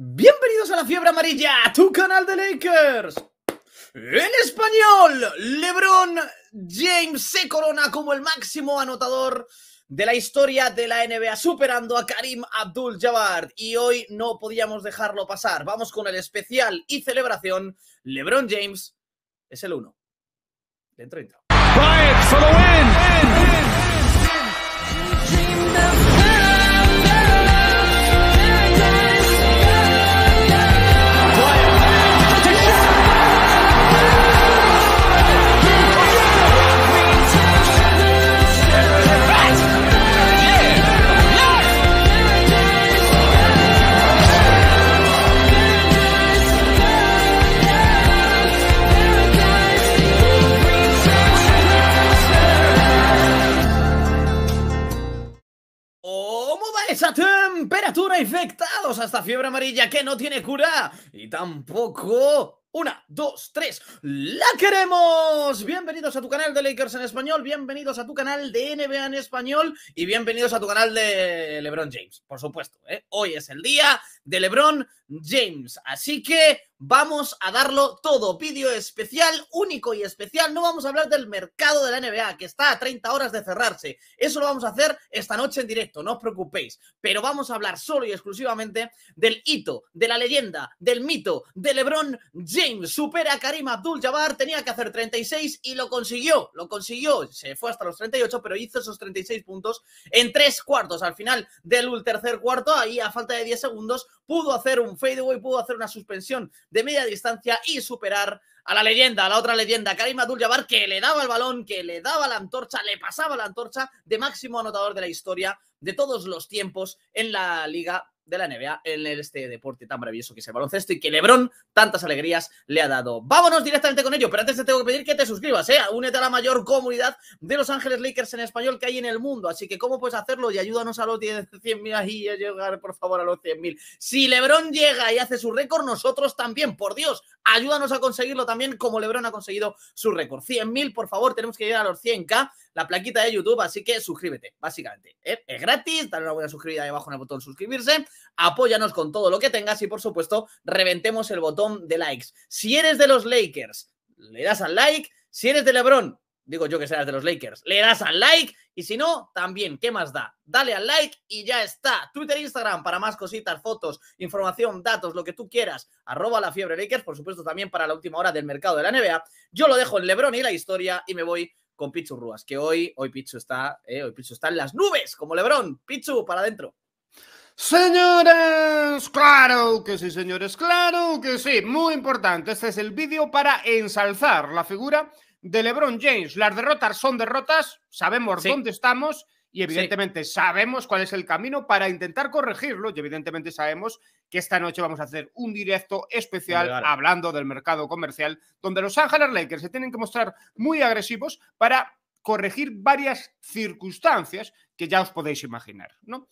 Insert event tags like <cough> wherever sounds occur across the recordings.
Bienvenidos a la Fiebre Amarilla, a tu canal de Lakers. En español, LeBron James se corona como el máximo anotador de la historia de la NBA, superando a Karim Abdul-Jabbar. Y hoy no podíamos dejarlo pasar. Vamos con el especial y celebración. LeBron James es el uno. Dentro intro. esa temperatura infectados hasta fiebre amarilla que no tiene cura y tampoco una, dos, tres, ¡la queremos! Bienvenidos a tu canal de Lakers en español, bienvenidos a tu canal de NBA en español y bienvenidos a tu canal de LeBron James, por supuesto. ¿eh? Hoy es el día de LeBron James, así que vamos a darlo todo. Vídeo especial, único y especial. No vamos a hablar del mercado de la NBA, que está a 30 horas de cerrarse. Eso lo vamos a hacer esta noche en directo, no os preocupéis. Pero vamos a hablar solo y exclusivamente del hito, de la leyenda, del mito, de LeBron James. Supera a Karim Abdul-Jabbar, tenía que hacer 36 y lo consiguió. Lo consiguió, se fue hasta los 38, pero hizo esos 36 puntos en tres cuartos. Al final del tercer cuarto, ahí a falta de 10 segundos, pudo hacer un fadeaway, pudo hacer una suspensión de media distancia y superar a la leyenda, a la otra leyenda, Karim Abdul-Jabbar, que le daba el balón, que le daba la antorcha, le pasaba la antorcha de máximo anotador de la historia de todos los tiempos en la Liga de la NBA en este deporte tan maravilloso que es el baloncesto y que Lebron tantas alegrías le ha dado. Vámonos directamente con ello, pero antes te tengo que pedir que te suscribas, ¿eh? Únete a la mayor comunidad de Los Ángeles Lakers en español que hay en el mundo. Así que, ¿cómo puedes hacerlo? Y ayúdanos a los 100.000 ahí a llegar, por favor, a los 100.000. Si Lebron llega y hace su récord, nosotros también, por Dios, ayúdanos a conseguirlo también como Lebron ha conseguido su récord. 100.000, por favor, tenemos que llegar a los 100k, la plaquita de YouTube, así que suscríbete, básicamente. ¿eh? Es gratis, dale una buena suscribida ahí abajo en el botón suscribirse apóyanos con todo lo que tengas y por supuesto reventemos el botón de likes. Si eres de los Lakers, le das al like. Si eres de LeBron, digo yo que serás de los Lakers, le das al like y si no, también, ¿qué más da? Dale al like y ya está. Twitter, Instagram para más cositas, fotos, información, datos, lo que tú quieras. Arroba la fiebre Lakers, por supuesto también para la última hora del mercado de la NBA. Yo lo dejo en Lebron y la historia y me voy con Pichu Rúas, que hoy, hoy Pichu está, eh, hoy Pichu está en las nubes, como Lebron. Pichu, para adentro. Señores, claro que sí, señores, claro que sí. Muy importante, este es el vídeo para ensalzar la figura de LeBron James. Las derrotas son derrotas, sabemos dónde estamos y evidentemente sabemos cuál es el camino para intentar corregirlo y evidentemente sabemos que esta noche vamos a hacer un directo especial hablando del mercado comercial donde los Ángeles Lakers se tienen que mostrar muy agresivos para corregir varias circunstancias que ya os podéis imaginar, ¿no?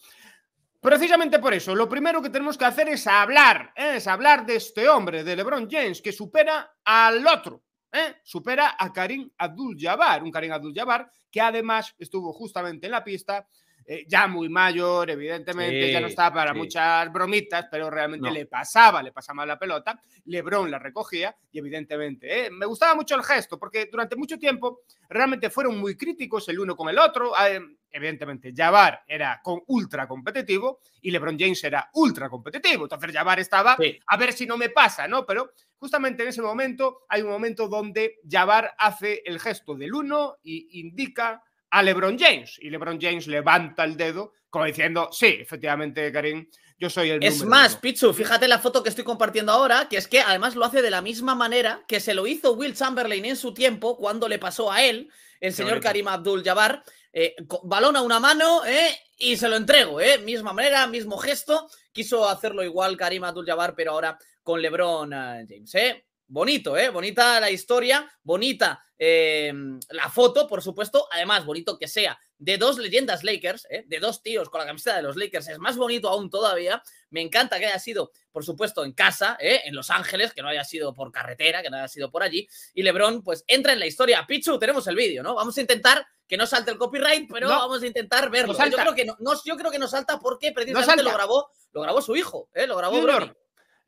Precisamente por eso, lo primero que tenemos que hacer es hablar, ¿eh? es hablar de este hombre, de LeBron James, que supera al otro, ¿eh? supera a Karim Abdul-Jabbar, un Karim Abdul-Jabbar que además estuvo justamente en la pista eh, ya muy mayor, evidentemente, ya no estaba para muchas bromitas, pero realmente le pasaba, le pasaba la pelota, Lebron la recogía y evidentemente, eh, me gustaba mucho el gesto, porque durante mucho tiempo realmente fueron muy críticos el uno con el otro. Ah, em, evidentemente, Jabbar era con ultra competitivo y LeBron James era ultra competitivo. Entonces, Jabbar estaba a ver si no me pasa, ¿no? Pero justamente en ese momento hay un momento donde Jabbar hace el gesto del uno y indica a LeBron James. Y LeBron James levanta el dedo como diciendo, sí, efectivamente, Karim, yo soy el... Es más, Pichu, fíjate la foto que estoy compartiendo ahora, que es que además lo hace de la misma manera que se lo hizo Will Chamberlain en su tiempo, cuando le pasó a él, el señor Karim Abdul Jabbar, balona eh, balón a una mano eh, y se lo entrego, eh, misma manera, mismo gesto, quiso hacerlo igual Karim Abdul Jabbar, pero ahora con LeBron eh, James. ¿eh? bonito, ¿eh? Bonita la historia, bonita eh, la foto, por supuesto. Además, bonito que sea de dos leyendas Lakers, ¿eh? de dos tíos con la camiseta de los Lakers. Es más bonito aún todavía. Me encanta que haya sido, por supuesto, en casa, ¿eh? en Los Ángeles, que no haya sido por carretera, que no haya sido por allí. Y LeBron, pues, entra en la historia. Pichu, tenemos el vídeo, ¿no? Vamos a intentar que no salte el copyright, pero vamos a intentar verlo. yo, creo que no, yo creo que no salta porque precisamente lo grabó lo grabó su hijo, ¿eh? lo grabó LeBron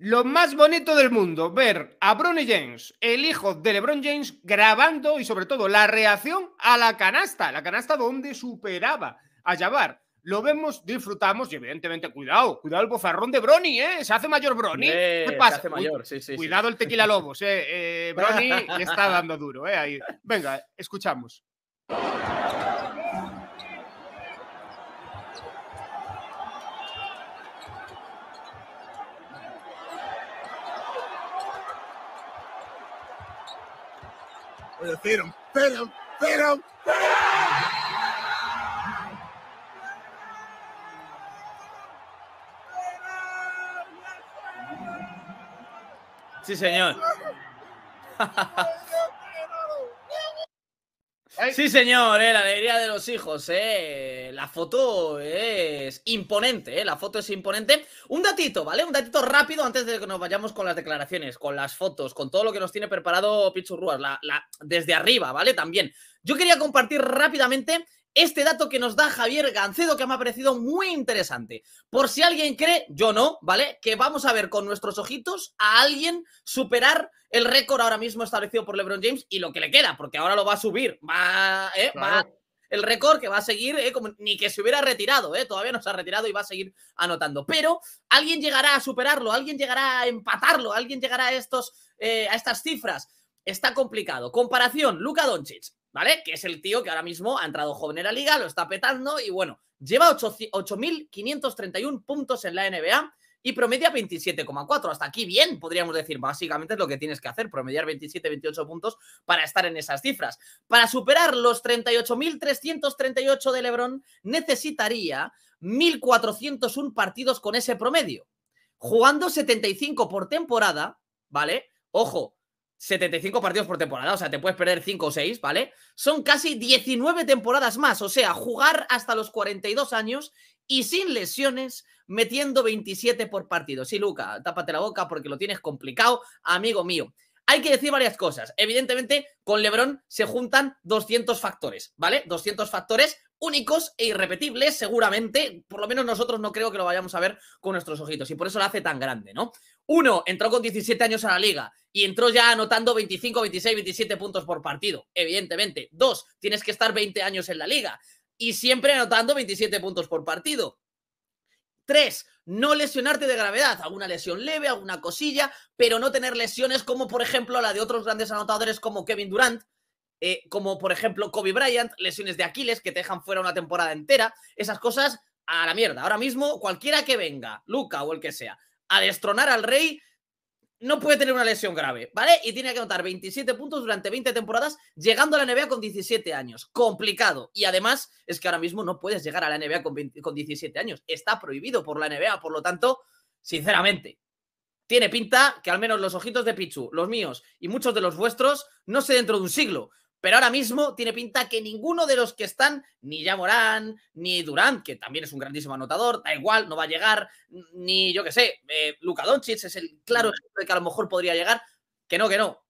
lo más bonito del mundo, ver a Bronny James, el hijo de LeBron James, grabando y sobre todo la reacción a la canasta, la canasta donde superaba a Jabbar. Lo vemos, disfrutamos y evidentemente, cuidado, cuidado el bofarrón de Bronny, ¿eh? Se hace mayor Bronny. ¿Qué pasa? Se mayor, sí, sí, cuidado el tequila lobos, ¿eh? eh Bronny le está dando duro, ¿eh? Ahí. Venga, escuchamos. We're gonna fade him, fade him, fade him, fade him. Sí, señor. <laughs> Sí, señor, eh, la alegría de los hijos. Eh. La foto es imponente, eh, la foto es imponente. Un datito, ¿vale? Un datito rápido antes de que nos vayamos con las declaraciones, con las fotos, con todo lo que nos tiene preparado Pichurruas desde arriba, ¿vale? También. Yo quería compartir rápidamente este dato que nos da Javier Gancedo que me ha parecido muy interesante. Por si alguien cree, yo no, ¿vale? Que vamos a ver con nuestros ojitos a alguien superar el récord ahora mismo establecido por LeBron James y lo que le queda, porque ahora lo va a subir, va, ¿eh? el récord que va a seguir, ¿eh? Como ni que se hubiera retirado, ¿eh? todavía no se ha retirado y va a seguir anotando. Pero alguien llegará a superarlo, alguien llegará a empatarlo, alguien llegará a, estos, eh, a estas cifras. Está complicado. Comparación, Luca Doncic, ¿vale? Que es el tío que ahora mismo ha entrado joven en la liga, lo está petando y bueno, lleva 8.531 puntos en la NBA y promedia 27,4. Hasta aquí bien, podríamos decir. Básicamente es lo que tienes que hacer, promediar 27, 28 puntos para estar en esas cifras. Para superar los 38.338 de Lebron, necesitaría 1.401 partidos con ese promedio. Jugando 75 por temporada, ¿vale? Ojo, 75 partidos por temporada, o sea, te puedes perder 5 o 6, ¿vale? Son casi 19 temporadas más, o sea, jugar hasta los 42 años y sin lesiones, metiendo 27 por partido. Sí, Luca, tápate la boca porque lo tienes complicado, amigo mío. Hay que decir varias cosas. Evidentemente, con Lebron se juntan 200 factores, ¿vale? 200 factores únicos e irrepetibles, seguramente. Por lo menos nosotros no creo que lo vayamos a ver con nuestros ojitos y por eso lo hace tan grande, ¿no? Uno, entró con 17 años a la liga y entró ya anotando 25, 26, 27 puntos por partido, evidentemente. Dos, tienes que estar 20 años en la liga y siempre anotando 27 puntos por partido. Tres, no lesionarte de gravedad, alguna lesión leve, alguna cosilla, pero no tener lesiones como por ejemplo la de otros grandes anotadores como Kevin Durant, eh, como por ejemplo Kobe Bryant, lesiones de Aquiles que te dejan fuera una temporada entera, esas cosas a la mierda. Ahora mismo, cualquiera que venga, Luca o el que sea, a destronar al rey, no puede tener una lesión grave, ¿vale? Y tiene que anotar 27 puntos durante 20 temporadas, llegando a la NBA con 17 años. Complicado. Y además, es que ahora mismo no puedes llegar a la NBA con, con 17 años. Está prohibido por la NBA, por lo tanto, sinceramente, tiene pinta que al menos los ojitos de Pichu, los míos y muchos de los vuestros, no sé dentro de un siglo pero ahora mismo tiene pinta que ninguno de los que están, ni ya Morán, ni Durán, que también es un grandísimo anotador, da igual, no va a llegar, ni yo qué sé, Luca eh, Luka Doncic es el claro mm. de que a lo mejor podría llegar, que no, que no.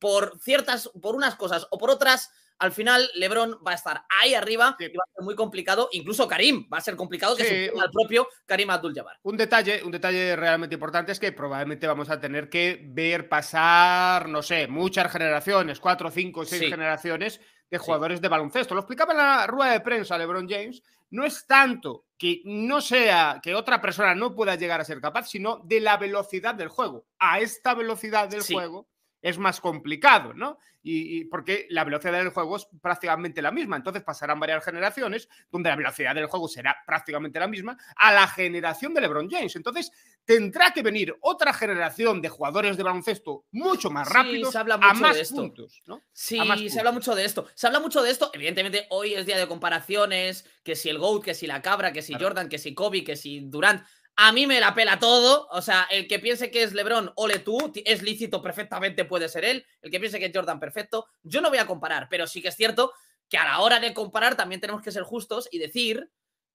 Por ciertas, por unas cosas o por otras, al final LeBron va a estar ahí arriba y va a ser muy complicado, incluso Karim, va a ser complicado que se al propio Karim Abdul-Jabbar. Un detalle, un detalle realmente importante es que probablemente vamos a tener que ver pasar, no sé, muchas generaciones, cuatro, cinco, seis generaciones de jugadores de baloncesto. Lo explicaba en la rueda de prensa LeBron James, no es tanto que no sea que otra persona no pueda llegar a ser capaz, sino de la velocidad del juego. A esta velocidad del juego es más complicado, ¿no? Y, porque la velocidad del juego es prácticamente la misma, entonces pasarán varias generaciones donde la velocidad del juego será prácticamente la misma a la generación de LeBron James. Entonces tendrá que venir otra generación de jugadores de baloncesto mucho más rápido. se habla mucho a más de esto. puntos, Sí, se habla mucho de esto. Se habla mucho de esto. Evidentemente hoy es día de comparaciones, que si el Goat, que si la Cabra, que si Jordan, que si Kobe, que si Durant. A mí me la pela todo. O sea, el que piense que es LeBron, ole tú, es lícito, perfectamente puede ser él. El que piense que es Jordan, perfecto. Yo no voy a comparar, pero sí que es cierto que a la hora de comparar también tenemos que ser justos y decir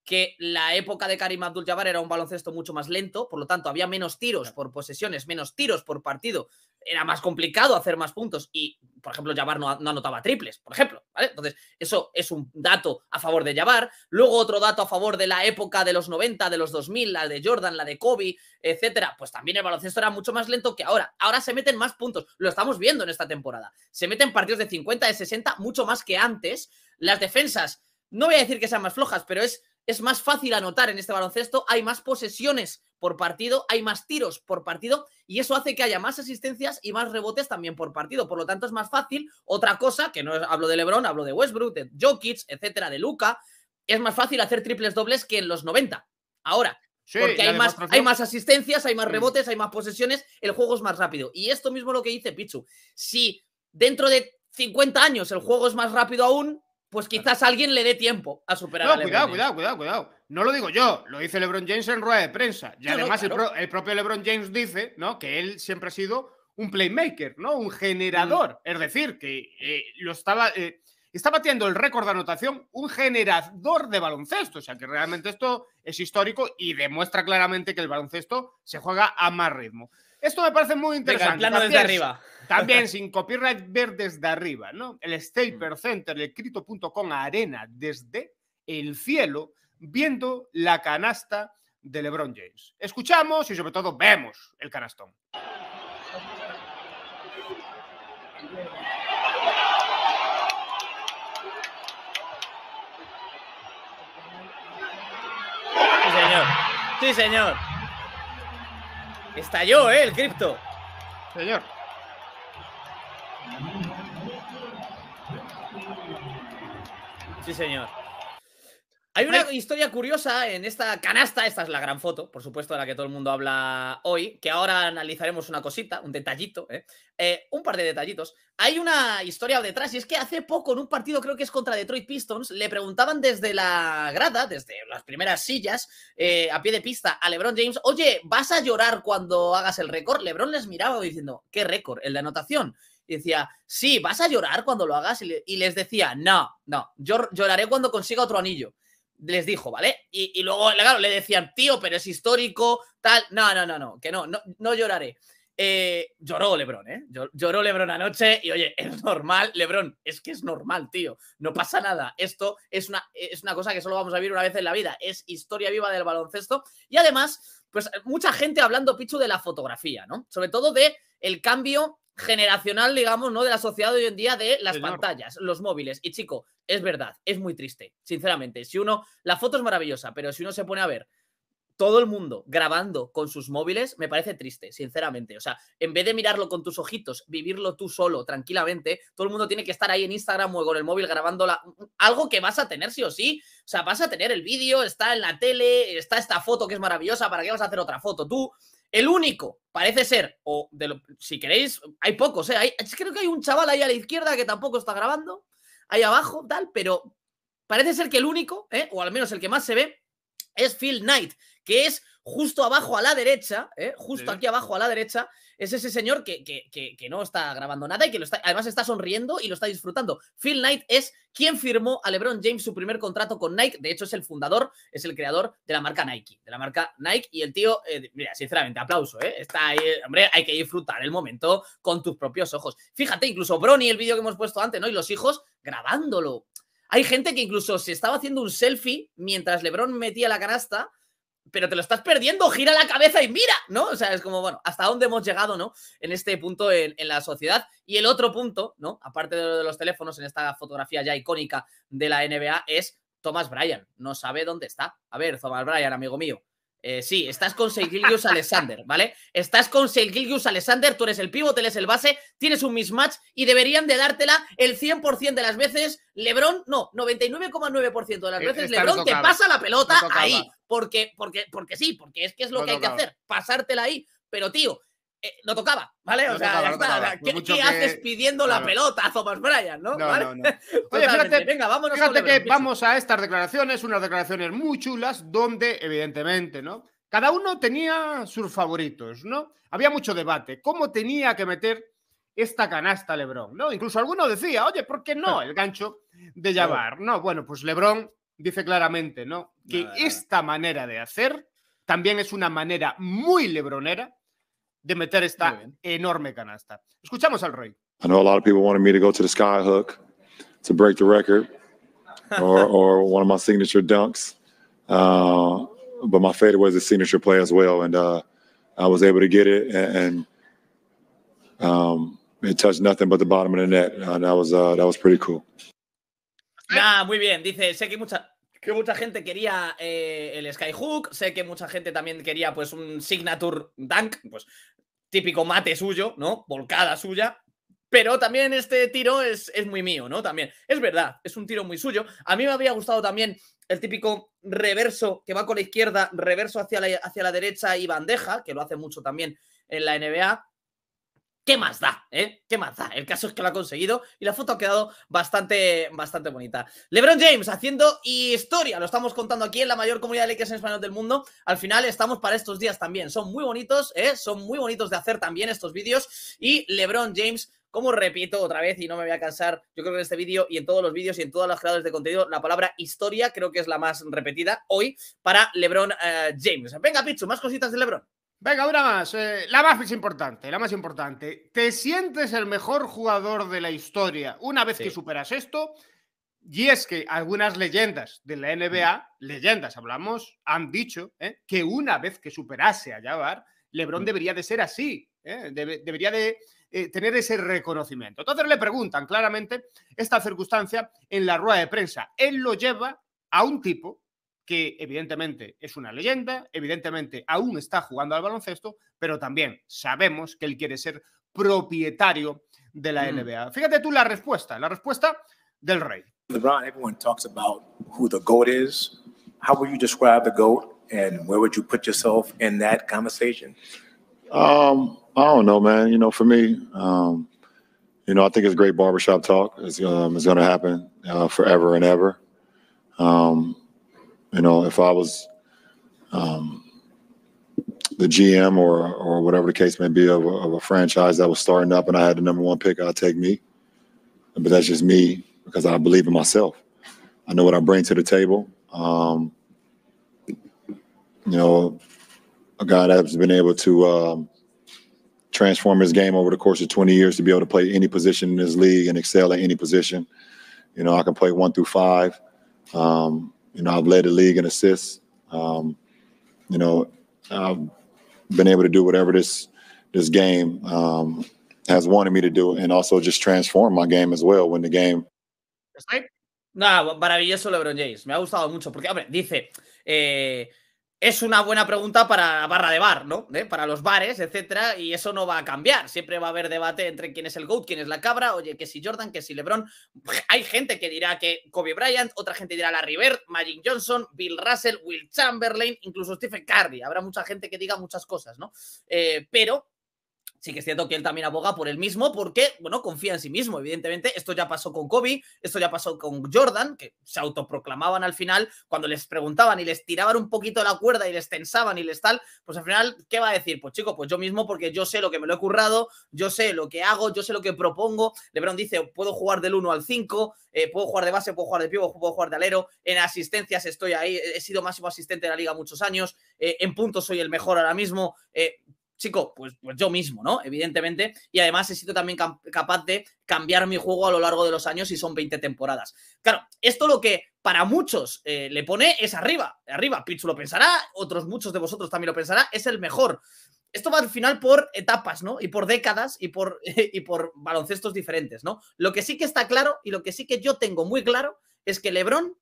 que la época de Karim Abdul-Jabbar era un baloncesto mucho más lento, por lo tanto había menos tiros por posesiones, menos tiros por partido, era más complicado hacer más puntos y, por ejemplo, Jabbar no, anotaba triples, por ejemplo, ¿vale? Entonces, eso es un dato a favor de Jabbar. Luego otro dato a favor de la época de los 90, de los 2000, la de Jordan, la de Kobe, etcétera, pues también el baloncesto era mucho más lento que ahora. Ahora se meten más puntos, lo estamos viendo en esta temporada. Se meten partidos de 50, de 60, mucho más que antes. Las defensas, no voy a decir que sean más flojas, pero es es más fácil anotar en este baloncesto, hay más posesiones por partido, hay más tiros por partido y eso hace que haya más asistencias y más rebotes también por partido. Por lo tanto, es más fácil. Otra cosa, que no hablo de LeBron, hablo de Westbrook, de Jokic, etcétera, de Luca, es más fácil hacer triples dobles que en los 90. Ahora, porque hay más, asistencias, hay más rebotes, hay más posesiones, el juego es más rápido. Y esto mismo lo que dice Pichu. Si dentro de 50 años el juego es más rápido aún, pues quizás alguien le dé tiempo a superar no, cuidado, cuidado, cuidado, cuidado. No lo digo yo, lo dice LeBron James en rueda de prensa. Y además el, propio LeBron James dice ¿no? que él siempre ha sido un playmaker, ¿no? un generador. Mm. Es decir, que eh, lo estaba, eh, está batiendo el récord de anotación un generador de baloncesto. O sea que realmente esto es histórico y demuestra claramente que el baloncesto se juega a más ritmo. Esto me parece muy interesante. desde arriba. También sin copyright ver desde arriba, ¿no? El Staper mm. Center, el Crypto.com Arena desde el cielo, viendo la canasta de LeBron James. Escuchamos y sobre todo vemos el canastón. Sí, señor. Sí, señor. Estalló, ¿eh? El cripto. Señor. Sí, señor. Hay una historia curiosa en esta canasta, esta es la gran foto, por supuesto, de la que todo el mundo habla hoy, que ahora analizaremos una cosita, un detallito, ¿eh? Eh, un par de detallitos. Hay una historia detrás y es que hace poco en un partido, creo que es contra Detroit Pistons, le preguntaban desde la grada, desde las primeras sillas, eh, a pie de pista, a LeBron James, oye, ¿vas a llorar cuando hagas el récord? LeBron les miraba diciendo, ¿qué récord? El de anotación y decía, sí, vas a llorar cuando lo hagas. Y les decía, no, no, yo lloraré cuando consiga otro anillo. Les dijo, ¿vale? Y, luego, claro, le decían, tío, pero es histórico, tal. No, no, no, no, que no, no, no lloraré. Eh, lloró Lebron, ¿eh? Lloró Lebron anoche y oye, <laughs> es normal, Lebron, es que es normal, tío, no pasa nada. Esto es una, es una cosa que solo vamos a vivir una vez en la vida, es historia viva del baloncesto y además, pues mucha gente hablando, Pichu, de la fotografía, ¿no? Sobre todo de el cambio generacional, digamos, ¿no? De la sociedad hoy en día de las pantallas, los móviles. Y chico, es verdad, es muy triste, sinceramente. Si uno, la foto es maravillosa, pero si uno se pone a ver todo el mundo grabando con sus móviles, me parece triste, sinceramente. O sea, en vez de mirarlo con tus ojitos, vivirlo tú solo, tranquilamente, todo el mundo tiene que estar ahí en Instagram o con el móvil grabando algo que vas a tener sí o sí. O sea, vas a tener el vídeo, está en la tele, está esta foto que es maravillosa, ¿para qué vas a hacer otra foto tú? El único, parece ser, o de si queréis, hay pocos, ¿eh? creo que hay un chaval ahí a la izquierda que tampoco está grabando, ahí abajo, tal, pero parece ser que el único, ¿eh? o al menos el que más se ve, es Phil Knight, que es justo abajo a la derecha, ¿eh? justo aquí abajo a la derecha, es ese señor que, que, no está grabando nada y que lo está, además está sonriendo y lo está disfrutando. Phil Knight es quien firmó a LeBron James su primer contrato con Nike. De hecho, es el fundador, es el creador de la marca Nike, de la marca Nike. Y el tío, eh, mira, sinceramente, aplauso, ¿eh? Está ahí, hombre, hay que disfrutar el momento con tus propios ojos. Fíjate, incluso y el vídeo que hemos puesto antes, ¿no? Y los hijos grabándolo. Hay gente que incluso se estaba haciendo un selfie mientras LeBron metía la canasta pero te lo estás perdiendo, gira la cabeza y mira, ¿no? O sea, es como, bueno, hasta dónde hemos llegado, ¿no? En este punto en, la sociedad. Y el otro punto, ¿no? Aparte de, de los teléfonos en esta fotografía ya icónica de la NBA, es Thomas Bryan. No sabe dónde está. A ver, Thomas Bryan, amigo mío, eh, sí, estás con Seguilius Alexander, ¿vale? Estás con Seguilius Alexander, tú eres el pívot, él el base, tienes un mismatch y deberían de dártela el 100% de las veces. Lebron, no, 99,9% de las eh, veces Lebron te pasa la pelota ahí, porque, porque, porque sí, porque es que es lo que hay que hacer, pasártela ahí. Pero tío, eh, no tocaba, ¿vale? o sea, ¿Qué, haces pidiendo la pelota a Thomas Bryan, no? <laughs> Oye, fíjate, que vamos a estas declaraciones, unas declaraciones muy chulas, donde evidentemente, ¿no? Cada uno tenía sus favoritos, ¿no? Había mucho debate. ¿Cómo tenía que meter esta canasta LeBron, no? Incluso alguno decía, oye, ¿por qué no? <laughs> El gancho de llevar ¿no? Bueno, pues LeBron dice claramente, ¿no? Que esta manera de hacer también es una manera muy lebronera de meter esta enorme canasta. Escuchamos al rey. I know a lot of people wanted me to go to the skyhook to break the record <laughs> or, or one of my signature dunks. Uh, but my favorite was a signature play as well. And uh, I was able to get it and, and um, it touched nothing but the bottom of the net. And uh, that was, uh, that was pretty cool. Nah, muy bien. Dice, sé que mucha, que mucha gente quería eh, el Skyhook, sé que mucha gente también quería pues un Signature Dunk, pues típico mate suyo, ¿no? Volcada suya. Pero también este tiro es, muy mío, ¿no? También. Es verdad, es un tiro muy suyo. A mí me había gustado también el típico reverso que va con la izquierda, reverso hacia hacia la derecha y bandeja, que lo hace mucho también en la NBA. ¿Qué más da? Eh? ¿Qué más da? El caso es que lo ha conseguido y la foto ha quedado bastante, bastante bonita. LeBron James haciendo historia, lo estamos contando aquí en la mayor comunidad de leyes en español del mundo. Al final estamos para estos días también. Son muy bonitos, ¿eh? son muy bonitos de hacer también estos vídeos. Y LeBron James como repito otra vez y no me voy a cansar, yo creo que en este vídeo y en todos los vídeos y en todas las creadores de contenido, la palabra historia creo que es la más repetida hoy para LeBron eh, James. Venga, Pichu, más cositas de LeBron. Venga, una más. Eh, la más importante, la más importante. ¿Te sientes el mejor jugador de la historia una vez que superas esto? Y es que algunas leyendas de la NBA, leyendas hablamos, han dicho ¿eh? que una vez que superase a Jabbar, LeBron mm. debería de ser así, ¿eh? debería de tener ese reconocimiento. Entonces le preguntan claramente esta circunstancia en la rueda de prensa. Él lo lleva a un tipo que evidentemente es una leyenda, evidentemente aún está jugando al baloncesto, pero también sabemos que él quiere ser propietario de la mm. NBA. Fíjate tú la respuesta, la respuesta del rey. LeBron, everyone talks about who the GOAT is. How would you describe the GOAT and where would you put yourself in that conversation? Um, I don't know, man. You know, for me, um, you know, I think it's great barbershop talk. It's, um, going to happen uh, forever and ever. Um, You know, if I was um, the GM or or whatever the case may be of a, of a franchise that was starting up, and I had the number one pick, I'd take me. But that's just me because I believe in myself. I know what I bring to the table. Um, you know, a guy that's been able to um, transform his game over the course of 20 years to be able to play any position in this league and excel at any position. You know, I can play one through five. Um, you know, I've led the league in assists. Um, you know, I've been able to do whatever this this game um, has wanted me to do, and also just transform my game as well when the game. Nada, maravilloso LeBron James. Me ha gustado mucho porque, hombre, dice. Eh, es una buena pregunta para barra de bar, ¿no? ¿Eh? Para los bares, etcétera, y eso no va a cambiar. Siempre va a haber debate entre quién es el GOAT, quién es la cabra, oye, que si Jordan, que si LeBron. Hay gente que dirá que Kobe Bryant, otra gente dirá la River, Magic Johnson, Bill Russell, Will Chamberlain, incluso Stephen Curry. Habrá mucha gente que diga muchas cosas, ¿no? Eh, pero Sí que es cierto que él también aboga por él mismo porque, bueno, confía en sí mismo, evidentemente. Esto ya pasó con Kobe, esto ya pasó con Jordan, que se autoproclamaban al final cuando les preguntaban y les tiraban un poquito la cuerda y les tensaban y les tal, pues al final, ¿qué va a decir? Pues chico, pues yo mismo porque yo sé lo que me lo he currado, yo sé lo que hago, yo sé lo que propongo. LeBron dice, puedo jugar del 1 al 5, eh, puedo jugar de base, puedo jugar de pie, puedo jugar de alero. En asistencias estoy ahí, he sido máximo asistente de la liga muchos años, eh, en puntos soy el mejor ahora mismo. Eh, chico, pues, pues, yo mismo, ¿no? Evidentemente. Y además he sido también capaz de cambiar mi juego a lo largo de los años y son 20 temporadas. Claro, esto lo que para muchos eh, le pone es arriba. Arriba, Pichu lo pensará, otros muchos de vosotros también lo pensará, es el mejor. Esto va al final por etapas, ¿no? Y por décadas y por, <laughs> y por baloncestos diferentes, ¿no? Lo que sí que está claro y lo que sí que yo tengo muy claro es que Lebron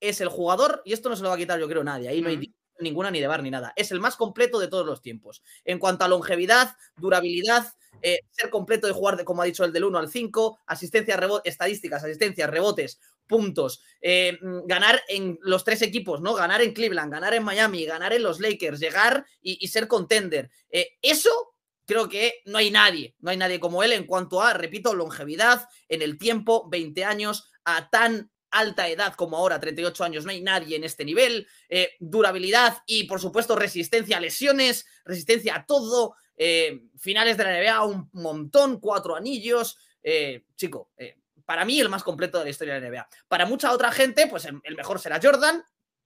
es el jugador, y esto no se lo va a quitar yo creo nadie, ahí no hay ninguna ni de bar ni nada. Es el más completo de todos los tiempos. En cuanto a longevidad, durabilidad, eh, ser completo de jugar, de, como ha dicho el del 1 al 5, asistencia, estadísticas, asistencias, rebotes, puntos, eh, mm, ganar en los tres equipos, ¿no? Ganar en Cleveland, ganar en Miami, ganar en los Lakers, llegar y, ser contender. Eh, eso creo que no hay nadie, no hay nadie como él en cuanto a, repito, longevidad en el tiempo, 20 años, a tan alta edad como ahora, 38 años, no hay nadie en este nivel, eh, durabilidad y por supuesto resistencia a lesiones, resistencia a todo, eh, finales de la NBA un montón, cuatro anillos, eh, chico, para mí el más completo de la historia de la NBA. Para mucha otra gente, pues el mejor será Jordan,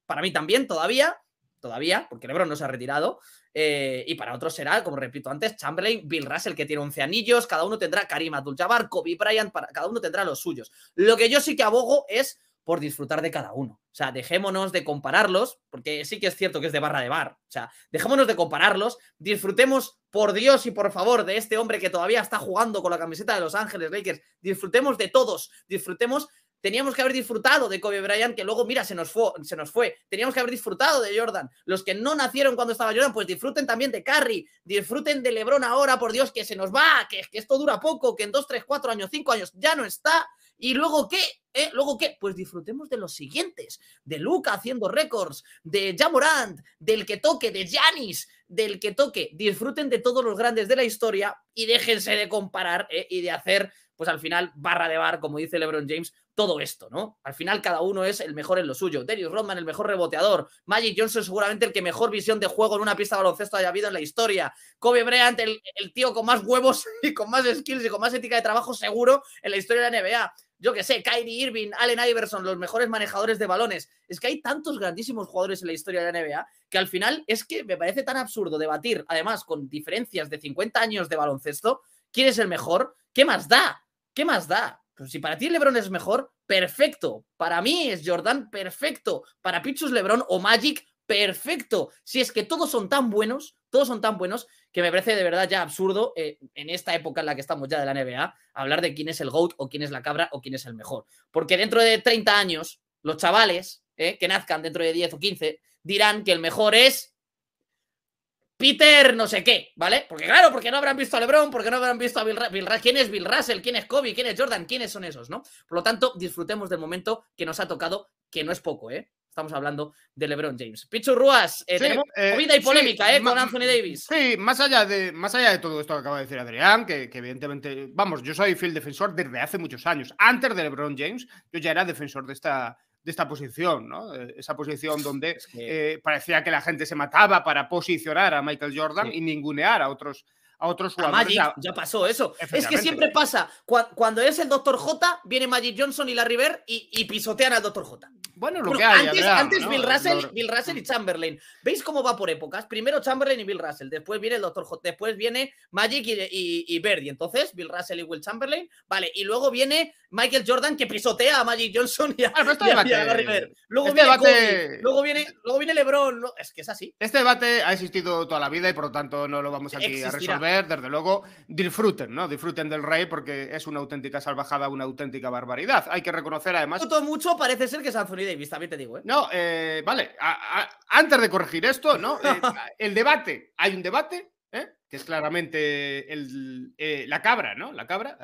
para mí también todavía, todavía, porque LeBron no se ha retirado, eh, y para otros será, como repito antes, Chamberlain, Bill Russell, que tiene 11 anillos, cada uno tendrá Karim Abdul-Jabbar, Kobe Bryant, cada uno tendrá los suyos. Lo que yo sí que abogo es por disfrutar de cada uno. O sea, dejémonos de compararlos, porque sí que es cierto que es de barra de bar. O sea, dejémonos de compararlos, disfrutemos por Dios y por favor de este hombre que todavía está jugando con la camiseta de Los Ángeles Lakers. Disfrutemos de todos, disfrutemos Teníamos que haber disfrutado de Kobe Bryant, que luego, mira, se nos, fue, se nos fue. Teníamos que haber disfrutado de Jordan. Los que no nacieron cuando estaba Jordan, pues disfruten también de Curry, disfruten de LeBron ahora, por Dios, que se nos va, que, esto dura poco, que en dos, tres, cuatro años, cinco años ya no está. ¿Y luego qué? ¿eh? ¿Luego qué? Pues disfrutemos de los siguientes. De Luca haciendo récords, de Jamorant, del que toque, de Janis, del que toque. Disfruten de todos los grandes de la historia y déjense de comparar ¿eh? y de hacer pues al final, barra de bar, como dice LeBron James, todo esto, ¿no? Al final cada uno es el mejor en lo suyo. Dennis Rodman, el mejor reboteador. Magic Johnson, seguramente el que mejor visión de juego en una pista de baloncesto haya habido en la historia. Kobe Bryant, el, tío con más huevos <laughs> y con más skills y con más ética de trabajo seguro en la historia de la NBA yo qué sé, Kyrie Irving, Allen Iverson, los mejores manejadores de balones. Es que hay tantos grandísimos jugadores en la historia de la NBA que al final es que me parece tan absurdo debatir, además con diferencias de 50 años de baloncesto, ¿Quién es el mejor? ¿Qué más da? ¿Qué más da? Pues si para ti LeBron es mejor, perfecto. Para mí es Jordan, perfecto. Para Pichus LeBron o Magic, perfecto. Si es que todos son tan buenos, todos son tan buenos, que me parece de verdad ya absurdo eh, en esta época en la que estamos ya de la NBA hablar de quién es el GOAT o quién es la cabra o quién es el mejor. Porque dentro de 30 años, los chavales eh, que nazcan dentro de 10 o 15 dirán que el mejor es Peter no sé qué, ¿vale? Porque claro, porque no habrán visto a LeBron, porque no habrán visto a Bill, ¿Quién es Bill Russell? ¿Quién es Kobe? ¿Quién es Jordan? ¿Quiénes son esos, no? Por lo tanto, disfrutemos del momento que nos ha tocado, que no es poco, ¿eh? Estamos hablando de LeBron James. Pichu Ruas, eh, tenemos eh, y polémica, ¿eh? Con Anthony Davis. Sí, más allá, de, más allá de todo esto que acaba de decir Adrián, que, que, evidentemente, vamos, yo soy fiel defensor desde hace muchos años. Antes de LeBron James, yo ya era defensor de esta, de esta posición, ¿no? Eh, esa posición donde eh, parecía que la gente se mataba para posicionar a Michael Jordan y ningunear a otros a otros jugadores. Magic, ya pasó eso. Es que siempre pasa, cuando es el Dr. J, viene Magic Johnson y la River y, y pisotean al Dr. J. Bueno, lo que Antes, Bill, Russell, Bill Russell y mm. Chamberlain. ¿Veis cómo va por épocas? Primero Chamberlain y Bill Russell, después viene el Dr. J, después viene Magic y, y, Entonces, Bill Russell y Will Chamberlain, vale. Y luego viene Michael Jordan que pisotea a Magic Johnson y a, Luego, viene luego, viene, luego LeBron. es que es así. Este debate ha existido toda la vida y por lo tanto no lo vamos aquí a resolver. Desde luego, disfruten, ¿no? Disfruten del rey porque es una auténtica salvajada, una auténtica barbaridad. Hay que reconocer además. Todo mucho parece ser que es te digo. ¿eh? No, eh, vale, antes de corregir esto, ¿no? <laughs> Eh, el debate, hay un debate, que es claramente la cabra, ¿no? La cabra.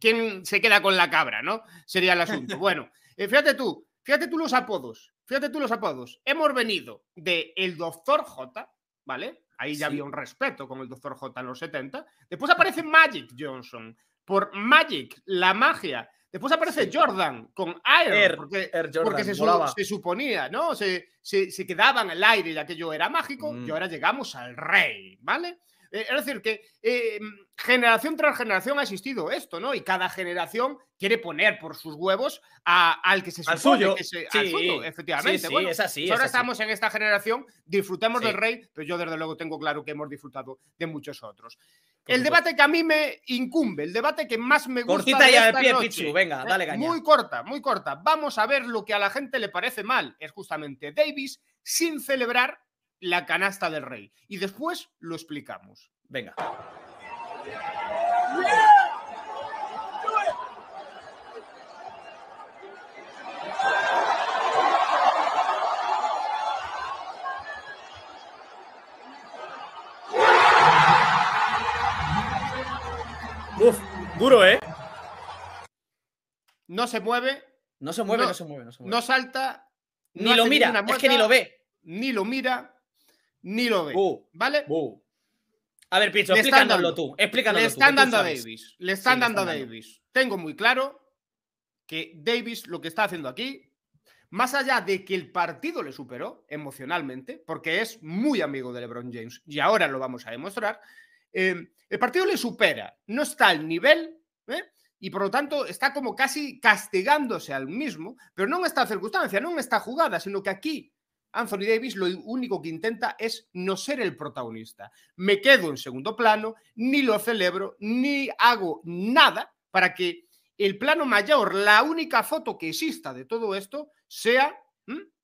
¿Quién se queda con la cabra, ¿no? Sería el asunto. <laughs> Bueno, fíjate tú, fíjate tú los apodos, fíjate tú los apodos. Hemos venido de el doctor J, ¿vale? Ahí ya había un respeto con el doctor J en los 70. Después aparece Magic Johnson. Por Magic, la magia Después aparece Jordan con Air, porque, se, suponía, ¿no? Se, se, quedaba en el aire y aquello era mágico mm. y ahora llegamos al rey, ¿vale? Eh, es decir, que eh, generación tras generación ha existido esto, ¿no? Y cada generación quiere poner por sus huevos al que se supone al Que al suyo, efectivamente. Sí, sí, bueno, así, pues ahora estamos en esta generación, disfrutemos del rey, pero yo desde luego tengo claro que hemos disfrutado de muchos otros. el debate que a mí me incumbe, el debate que más me gusta. Cortita ya de pie, noche, venga, ¿eh? dale caña. Muy corta, muy corta. Vamos a ver lo que a la gente le parece mal. Es justamente Davis sin celebrar la canasta del rey. Y después lo explicamos. Venga. Uf, duro, ¿eh? No se mueve. No se mueve, no, se mueve, no se mueve. No salta. Ni lo mira, es que ni lo ve. Ni lo mira ni lo ve. ¿Vale? A ver, Picho, explícanoslo tú. le están dando a Davis. Le están dando Davis. Tengo muy claro que Davis lo que está haciendo aquí, más allá de que el partido le superó emocionalmente, porque es muy amigo de LeBron James y ahora lo vamos a demostrar, eh, el partido le supera. No está al nivel. ¿eh? y por lo tanto está como casi castigándose al mismo, pero no en esta circunstancia, no en esta jugada, sino que aquí Anthony Davis lo único que intenta es no ser el protagonista. Me quedo en segundo plano, ni lo celebro, ni hago nada para que el plano mayor, la única foto que exista de todo esto, sea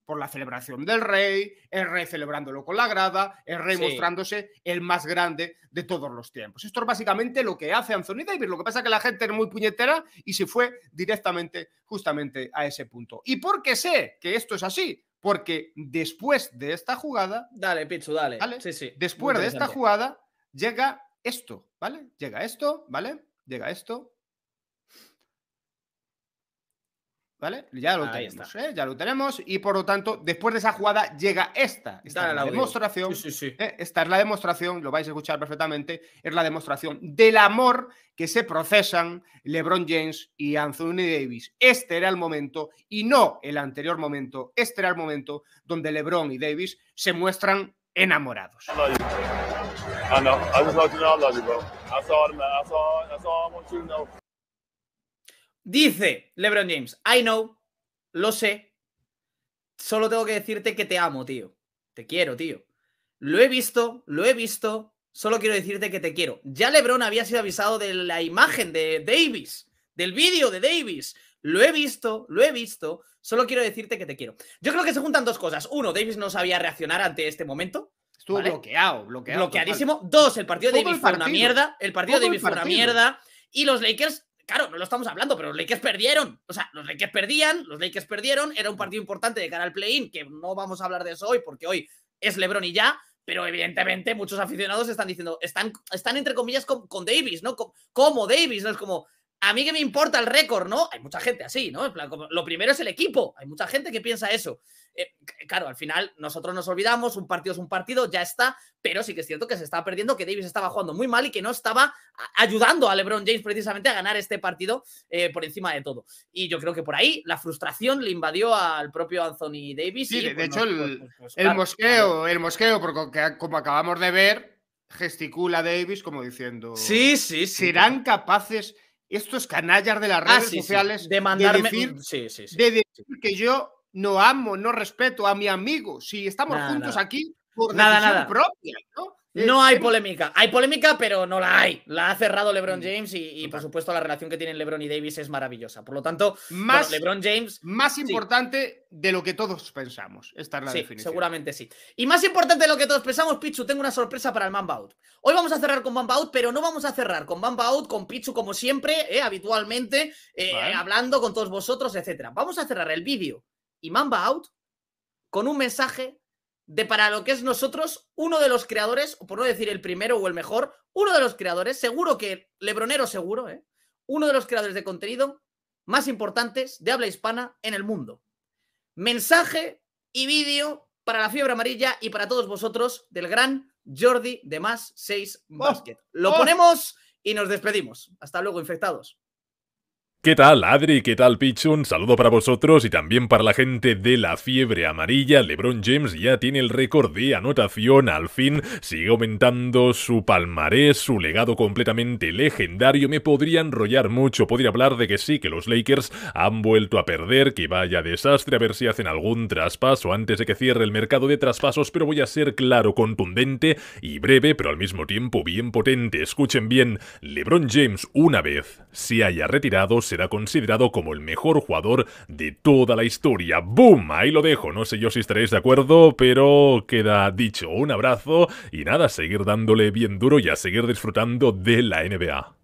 por la celebración del rey, el rey celebrándolo con la grada, el rey mostrándose el más grande de todos los tiempos. Esto es básicamente lo que hace Anthony Davis. Lo que pasa es que la gente es muy puñetera y se fue directamente justamente a ese punto. Y porque sé que esto es así, porque después de esta jugada. Dale, Pichu, dale. Sí, sí. Después de esta jugada llega esto, ¿vale? Llega esto, ¿vale? Llega esto, ¿Vale? ¿eh? Ya lo tenemos, Y por lo tanto, después de esa jugada llega esta. Esta es la demostración. ¿eh? Esta es la demostración, lo vais a escuchar perfectamente. Es la demostración del amor que se procesan LeBron James y Anthony Davis. Este era el momento y no el anterior momento. Este era el momento donde LeBron y Davis se muestran enamorados. Dice LeBron James, I know, lo sé, solo tengo que decirte que te amo, tío. Te quiero, tío. Lo he visto, lo he visto, solo quiero decirte que te quiero. Ya LeBron había sido avisado de la imagen de Davis, del vídeo de Davis. Lo he visto, lo he visto, solo quiero decirte que te quiero. Yo creo que se juntan dos cosas. Uno, Davis no sabía reaccionar ante este momento. Estuvo bloqueado, bloqueado. Bloqueadísimo. Dos, el partido de Davis fue una mierda. El partido de Davis fue una mierda. Y los Lakers claro, no lo estamos hablando, pero los Lakers perdieron. O sea, los Lakers perdían, los Lakers perdieron. Era un partido importante de cara al play-in, que no vamos a hablar de eso hoy, porque hoy es LeBron y ya. Pero evidentemente muchos aficionados están diciendo, están, están entre comillas con, Davis, ¿no? como Davis, ¿no? Es como, a mí que me importa el récord, ¿no? Hay mucha gente así, ¿no? lo primero es el equipo. Hay mucha gente que piensa eso. Eh, claro, al final nosotros nos olvidamos, un partido es un partido, ya está, pero sí que es cierto que se estaba perdiendo, que Davis estaba jugando muy mal y que no estaba ayudando a LeBron James precisamente a ganar este partido eh, por encima de todo. Y yo creo que por ahí la frustración le invadió al propio Anthony Davis. Sí, de, pues hecho, el, pues, pues, el mosqueo, el mosqueo, porque como acabamos de ver, gesticula Davis como diciendo: Sí, sí, sí. ¿Serán capaces? estos canallas de las ah, redes sociales De, decir, que yo no amo, no respeto a mi amigo si estamos juntos aquí por nada, decisión propia, ¿no? No hay polémica. Hay polémica, pero no la hay. La ha cerrado LeBron mm, James y, por supuesto, la relación que tienen LeBron y Davis es maravillosa. Por lo tanto, más, LeBron James. Más importante de lo que todos pensamos. Esta es la sí, Seguramente sí. Y más importante de lo que todos pensamos, Pichu, tengo una sorpresa para el Mamba Out. Hoy vamos a cerrar con Mamba Out, pero no vamos a cerrar con Mamba Out, con Pichu, como siempre, eh, habitualmente, eh, hablando con todos vosotros, etcétera. Vamos a cerrar el vídeo y Mamba Out con un mensaje de para lo que es nosotros, uno de los creadores, por no decir el primero o el mejor, uno de los creadores, seguro que Lebronero seguro, ¿eh? uno de los creadores de contenido más importantes de habla hispana en el mundo. Mensaje y vídeo para la fiebre amarilla y para todos vosotros del gran Jordi de más 6 Basket. lo oh. ponemos y nos despedimos. Hasta luego, infectados. ¿Qué tal, Adri? ¿Qué tal, Pichun? Saludo para vosotros y también para la gente de la fiebre amarilla. LeBron James ya tiene el récord de anotación, al fin sigue aumentando su palmarés, su legado completamente legendario. Me podría enrollar mucho, podría hablar de que sí, que los Lakers han vuelto a perder, que vaya desastre, a ver si hacen algún traspaso antes de que cierre el mercado de traspasos, pero voy a ser claro, contundente y breve, pero al mismo tiempo bien potente. Escuchen bien, LeBron James una vez se haya retirado, se será considerado como el mejor jugador de toda la historia. ¡Boom! Ahí lo dejo. No sé yo si estaréis de acuerdo, pero queda dicho. Un abrazo y nada, seguir dándole bien duro y a seguir disfrutando de la NBA.